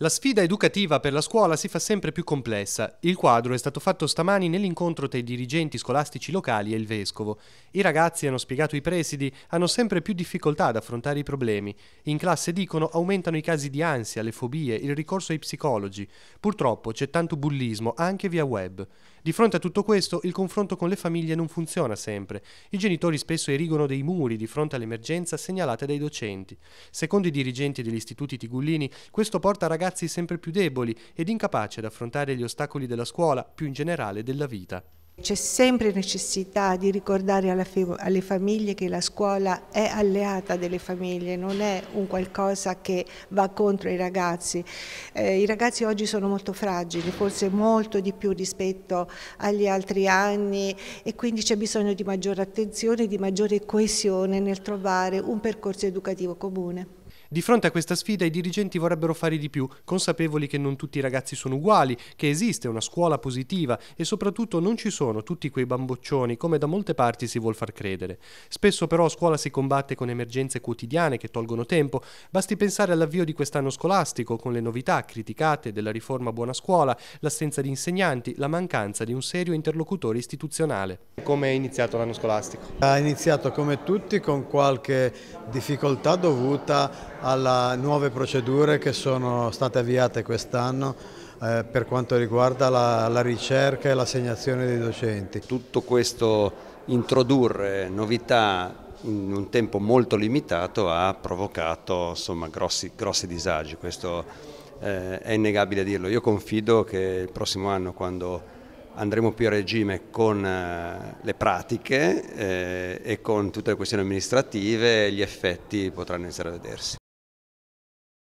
La sfida educativa per la scuola si fa sempre più complessa. Il quadro è stato fatto stamani nell'incontro tra i dirigenti scolastici locali e il vescovo. I ragazzi, hanno spiegato i presidi, hanno sempre più difficoltà ad affrontare i problemi. In classe dicono aumentano i casi di ansia, le fobie, il ricorso ai psicologi. Purtroppo c'è tanto bullismo anche via web. Di fronte a tutto questo, il confronto con le famiglie non funziona sempre. I genitori spesso erigono dei muri di fronte all'emergenza segnalata dai docenti. Secondo i dirigenti degli istituti tigullini, questo porta ragazzi sempre più deboli ed incapaci ad affrontare gli ostacoli della scuola, più in generale della vita. C'è sempre necessità di ricordare alle famiglie che la scuola è alleata delle famiglie, non è un qualcosa che va contro i ragazzi. Eh, I ragazzi oggi sono molto fragili, forse molto di più rispetto agli altri anni e quindi c'è bisogno di maggiore attenzione, di maggiore coesione nel trovare un percorso educativo comune. Di fronte a questa sfida i dirigenti vorrebbero fare di più, consapevoli che non tutti i ragazzi sono uguali, che esiste una scuola positiva e soprattutto non ci sono tutti quei bamboccioni come da molte parti si vuol far credere. Spesso però a scuola si combatte con emergenze quotidiane che tolgono tempo, basti pensare all'avvio di quest'anno scolastico con le novità criticate della riforma Buona Scuola, l'assenza di insegnanti, la mancanza di un serio interlocutore istituzionale. Come è iniziato l'anno scolastico? Ha iniziato come tutti con qualche difficoltà dovuta alle nuove procedure che sono state avviate quest'anno eh, per quanto riguarda la, la ricerca e l'assegnazione dei docenti. Tutto questo introdurre novità in un tempo molto limitato ha provocato insomma, grossi, grossi disagi, questo eh, è innegabile dirlo. Io confido che il prossimo anno quando andremo più a regime con eh, le pratiche eh, e con tutte le questioni amministrative, gli effetti potranno iniziare a vedersi.